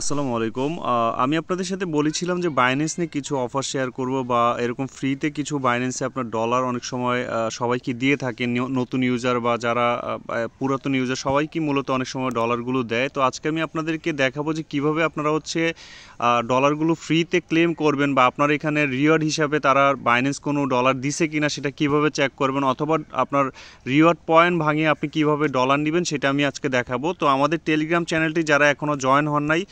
আসসালামু আলাইকুম আমি আপনাদের সাথে বলেছিলাম যে বাইন্যান্স নিয়ে কিছু অফার শেয়ার করব বা এরকম ফ্রিতে কিছু বাইন্যান্সে আপনার ডলার অনেক সময় সবাইকে দিয়ে থাকে নতুন ইউজার বা যারা পুরাতন ইউজার সবাইকে মূলত অনেক সময় ডলারগুলো দেয় তো আজকে আমি আপনাদেরকে দেখাবো যে কিভাবে আপনারা হচ্ছে ডলারগুলো ফ্রিতে ক্লেম করবেন বা আপনার এখানে রিওয়ার্ড হিসাবে তারা বাইন্যান্স কোনো ডলার দিছে কি না সেটা কিভাবে চেক করবেন অথবা আপনার রিওয়ার্ড পয়েন্ট ভাঙিয়ে আপনি কিভাবে ডলার নেবেন সেটা আমি আজকে দেখাবো তো আমাদের টেলিগ্রাম চ্যানেলটি যারা এখনও জয়েন হন নাই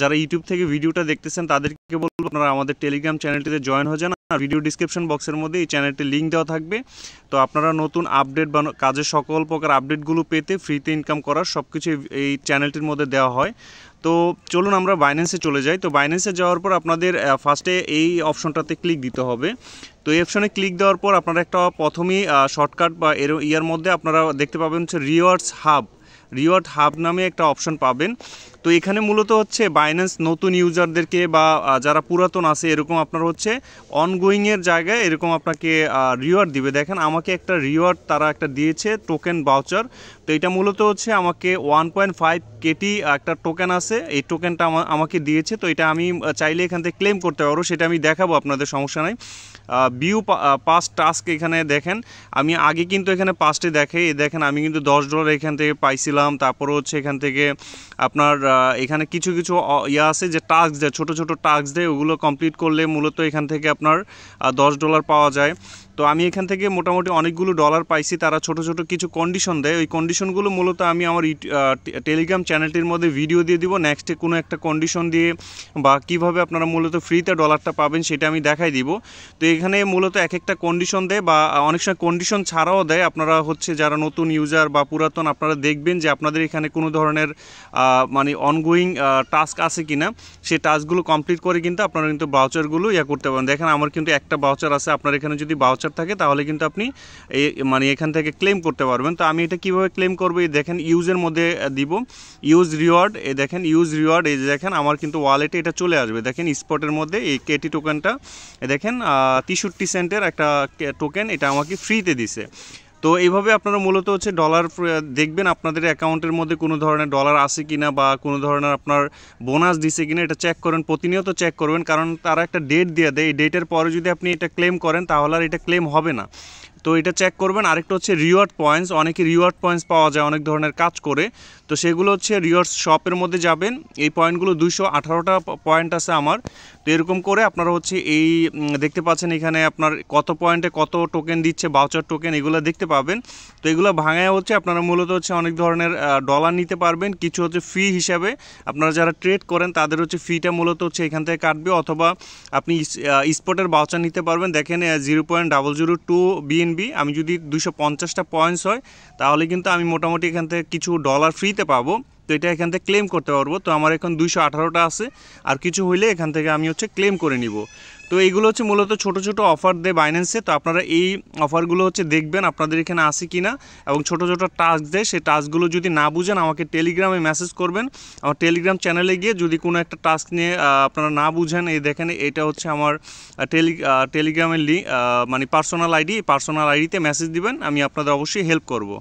যারা ইউটিউব থেকে ভিডিওটা দেখতেছেন তাদেরকে বলবো আপনারা আমাদের টেলিগ্রাম চ্যানেলটিতে জয়েন হয়ে যান আর ভিডিও ডিসক্রিপশন বক্সের মধ্যে এই চ্যানেলটির লিঙ্ক দেওয়া থাকবে তো আপনারা নতুন আপডেট বা কাজের সকল প্রকার আপডেটগুলো পেতে ফ্রিতে ইনকাম করার সব কিছু এই চ্যানেলটির মধ্যে দেওয়া হয় তো চলুন আমরা বাইন্যান্সে চলে যাই তো বাইন্যান্সে যাওয়ার পর আপনাদের ফার্স্টে এই অপশনটাতে ক্লিক দিতে হবে তো এই অপশনে ক্লিক দেওয়ার পর আপনারা একটা প্রথমেই শর্টকাট বা এর ইয়ার মধ্যে আপনারা দেখতে পাবেন হচ্ছে রিওয়ার্ডস হাব রিওয়ার্ড হাব নামে একটা অপশন পাবেন তো এখানে মূলত হচ্ছে বাইন্যান্স নতুন ইউজারদেরকে বা যারা পুরাতন আছে এরকম আপনার হচ্ছে অনগোয়িংয়ের জায়গায় এরকম আপনাকে রিওয়ার্ড দিবে দেখেন আমাকে একটা রিওয়ার্ড তারা একটা দিয়েছে টোকেন বাউচার তো এটা মূলত হচ্ছে আমাকে ওয়ান পয়েন্ট ফাইভ কেটি একটা টোকেন আছে এই টোকেনটা আমাকে দিয়েছে তো এটা আমি চাইলে এখান থেকে ক্লেম করতে পারবো সেটা আমি দেখাবো আপনাদের সমস্যা নাই বিউ পাস টাস্ক এখানে দেখেন আমি আগে কিন্তু এখানে পাঁচটি দেখে দেখেন আমি কিন্তু দশ ডলার এখান থেকে পাইছিলাম তারপরে হচ্ছে এখান থেকে আপনার এখানে কিছু কিছু ইয়ে আছে যে টাস্ক দেয় ছোটো ছোটো টাস্ক দেয় ওগুলো কমপ্লিট করলে মূলত এখান থেকে আপনার দশ ডলার পাওয়া যায় তো আমি এখান থেকে মোটামুটি অনেকগুলো ডলার পাইছি তারা ছোট ছোট কিছু কন্ডিশন দেয় ওই কন্ডিশনগুলো মূলত আমি আমার টেলিগ্রাম চ্যানেলটির মধ্যে ভিডিও দিয়ে দিব নেক্সটে কোনো একটা কন্ডিশন দিয়ে বা কিভাবে আপনারা মূলত ফ্রিতে ডলারটা পাবেন সেটা আমি দেখাই দিব তো এখানে মূলত এক একটা কন্ডিশন দেয় বা অনেক সময় কন্ডিশন ছাড়াও দেয় আপনারা হচ্ছে যারা নতুন ইউজার বা পুরাতন আপনারা দেখবেন যে আপনাদের এখানে কোনো ধরনের মানে অনগোয়িং টাস্ক আছে কি না সেই টাস্কগুলো কমপ্লিট করে কিন্তু আপনারা কিন্তু বাউচারগুলো ইয়া করতে পারেন দেখেন আমার কিন্তু একটা বাউচার আছে আপনার এখানে যদি বাউচার বছর থাকে তাহলে কিন্তু আপনি এই মানে এখান থেকে ক্লেম করতে পারবেন তো আমি এটা কিভাবে ক্লেম করবো এই দেখেন ইউজের মধ্যে দিব ইউজ রিওয়ার্ড এই দেখেন ইউজ রিওয়ার্ড এই দেখেন আমার কিন্তু ওয়ালেটে এটা চলে আসবে দেখেন স্পটের মধ্যে এই কেটি টোকেনটা দেখেন তেষট্টি সেন্টের একটা টোকেন এটা আমাকে ফ্রিতে দিছে তো এইভাবে আপনারা মূলত হচ্ছে ডলার দেখবেন আপনাদের অ্যাকাউন্টের মধ্যে কোনো ধরনের ডলার আছে না বা কোনো ধরনের আপনার বোনাস দিছে কিনা এটা চেক করেন প্রতিনিয়ত চেক করবেন কারণ তারা একটা ডেট দিয়ে দেয় এই ডেটের পরে যদি আপনি এটা ক্লেম করেন তাহলে আর এটা ক্লেম হবে না তো এটা চেক করবেন আরেকটা হচ্ছে রিওয়ার্ড পয়েন্টস অনেকে রিওয়ার্ড পয়েন্টস পাওয়া যায় অনেক ধরনের কাজ করে তো সেগুলো হচ্ছে রিওয়ার্ড শপের মধ্যে যাবেন এই পয়েন্টগুলো দুশো আঠারোটা পয়েন্ট আছে আমার তো এরকম করে আপনারা হচ্ছে এই দেখতে পাচ্ছেন এখানে আপনার কত পয়েন্টে কত টোকেন দিচ্ছে বাউচার টোকেন এগুলো দেখতে পাবেন তো এগুলো ভাঙায় হচ্ছে আপনারা মূলত হচ্ছে অনেক ধরনের ডলার নিতে পারবেন কিছু হচ্ছে ফি হিসাবে আপনারা যারা ট্রেড করেন তাদের হচ্ছে ফিটা মূলত হচ্ছে এখান থেকে কাটবে অথবা আপনি স্পটের বাউচার নিতে পারবেন দেখেন zero point double zero two BNB আমি যদি দুশো পঞ্চাশটা পয়েন্টস হয় তাহলে কিন্তু আমি মোটামুটি এখান থেকে কিছু ডলার ফ্রিতে পাবো এটা এখান থেকে ক্লেম করতে পারবো তো আমার এখন দুইশো আঠারোটা আছে আর কিছু হইলে এখান থেকে আমি হচ্ছে ক্লেম করে নিব তো এইগুলো হচ্ছে মূলত ছোট ছোট অফার দেয় বাইন্যান্সে তো আপনারা এই অফারগুলো হচ্ছে দেখবেন আপনাদের এখানে আসে কি না এবং ছোট ছোট টাস্ক দেয় সেই টাস্কগুলো যদি না বুঝেন আমাকে টেলিগ্রামে মেসেজ করবেন আমার টেলিগ্রাম চ্যানেলে গিয়ে যদি কোনো একটা টাস্ক নিয়ে আপনারা না বুঝেন এই দেখেন এটা হচ্ছে আমার টেলি টেলিগ্রামের লি মানে পার্সোনাল আইডি পার্সোনাল আইডিতে মেসেজ দিবেন আমি আপনাদের অবশ্যই হেল্প করবো